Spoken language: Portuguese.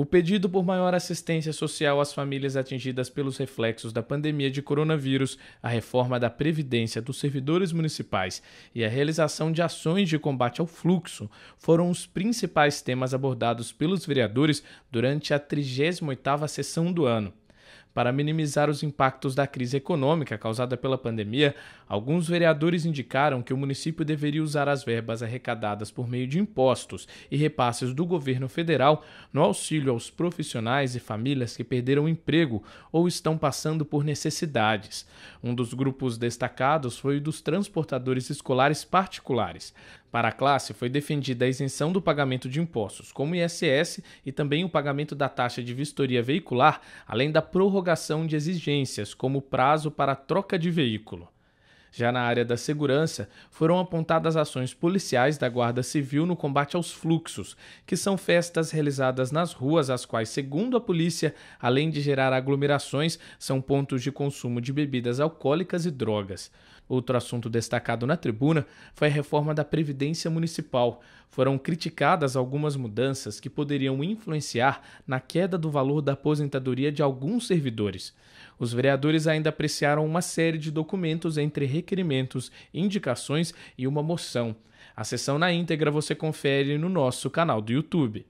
O pedido por maior assistência social às famílias atingidas pelos reflexos da pandemia de coronavírus, a reforma da Previdência dos servidores municipais e a realização de ações de combate ao fluxo foram os principais temas abordados pelos vereadores durante a 38ª sessão do ano. Para minimizar os impactos da crise econômica causada pela pandemia, alguns vereadores indicaram que o município deveria usar as verbas arrecadadas por meio de impostos e repasses do governo federal no auxílio aos profissionais e famílias que perderam o emprego ou estão passando por necessidades. Um dos grupos destacados foi o dos transportadores escolares particulares. Para a classe, foi defendida a isenção do pagamento de impostos, como ISS, e também o pagamento da taxa de vistoria veicular, além da prorrogação de exigências, como prazo para troca de veículo. Já na área da segurança, foram apontadas ações policiais da Guarda Civil no combate aos fluxos, que são festas realizadas nas ruas, as quais, segundo a polícia, além de gerar aglomerações, são pontos de consumo de bebidas alcoólicas e drogas. Outro assunto destacado na tribuna foi a reforma da Previdência Municipal. Foram criticadas algumas mudanças que poderiam influenciar na queda do valor da aposentadoria de alguns servidores. Os vereadores ainda apreciaram uma série de documentos entre requerimentos, indicações e uma moção. A sessão na íntegra você confere no nosso canal do YouTube.